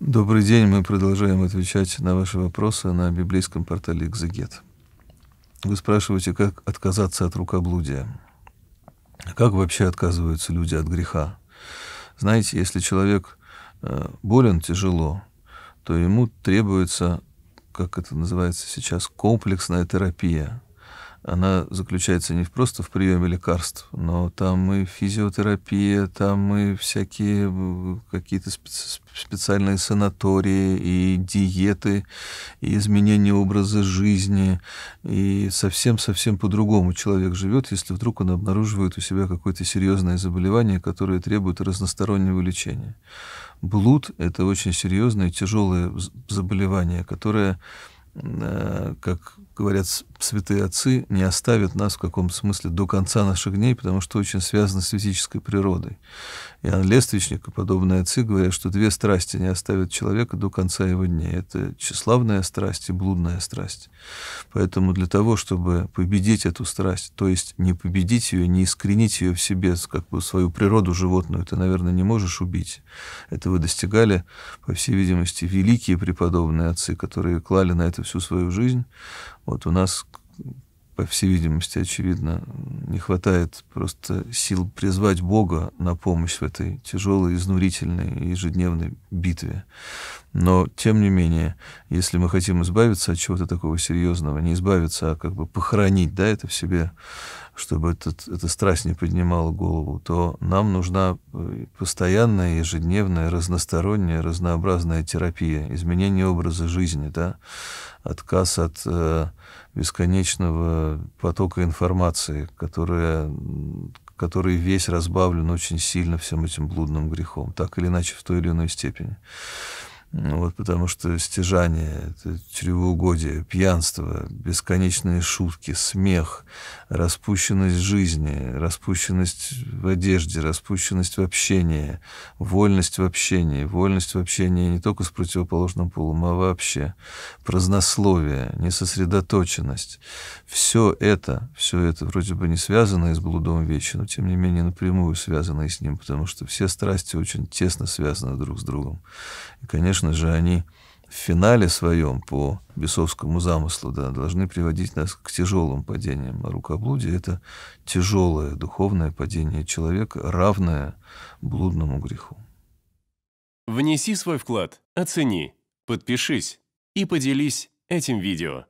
Добрый день, мы продолжаем отвечать на ваши вопросы на библейском портале «Экзегет». Вы спрашиваете, как отказаться от рукоблудия. Как вообще отказываются люди от греха? Знаете, если человек э, болен тяжело, то ему требуется, как это называется сейчас, комплексная терапия – она заключается не просто в приеме лекарств, но там и физиотерапия, там и всякие э, какие-то специ специальные санатории, и диеты, и изменение образа жизни, и совсем-совсем по-другому человек живет, если вдруг он обнаруживает у себя какое-то серьезное заболевание, которое требует разностороннего лечения. Блуд — это очень серьезное тяжелое заболевание, которое, э, как говорят святые отцы, не оставит нас в каком-то смысле до конца наших дней, потому что очень связано с физической природой. Иоанн Лествичник и подобные отцы говорят, что две страсти не оставят человека до конца его дней. Это тщеславная страсть и блудная страсть. Поэтому для того, чтобы победить эту страсть, то есть не победить ее, не искоренить ее в себе, как бы свою природу животную, ты, наверное, не можешь убить. Это вы достигали, по всей видимости, великие преподобные отцы, которые клали на это всю свою жизнь. Вот у нас, по всей видимости, очевидно, не хватает просто сил призвать Бога на помощь в этой тяжелой, изнурительной, ежедневной битве. Но, тем не менее, если мы хотим избавиться от чего-то такого серьезного, не избавиться, а как бы похоронить да, это в себе, чтобы этот, эта страсть не поднимала голову, то нам нужна э, постоянная, ежедневная, разносторонняя, разнообразная терапия, изменение образа жизни, да, отказ от э, бесконечного потока информации, которая, который весь разбавлен очень сильно всем этим блудным грехом, так или иначе в той или иной степени. Ну, вот, потому что стяжание, это чревоугодие, пьянство, бесконечные шутки, смех, распущенность жизни, распущенность в одежде, распущенность в общении, вольность в общении, вольность в общении не только с противоположным полом, а вообще, празднословие, несосредоточенность. Все это, все это вроде бы не связано с блудом вещи, но тем не менее напрямую связанное с ним, потому что все страсти очень тесно связаны друг с другом. И, конечно, конечно же, они в финале своем по бесовскому замыслу да, должны приводить нас к тяжелым падениям. А рукоблудие — это тяжелое духовное падение человека, равное блудному греху. Внеси свой вклад, оцени, подпишись и поделись этим видео.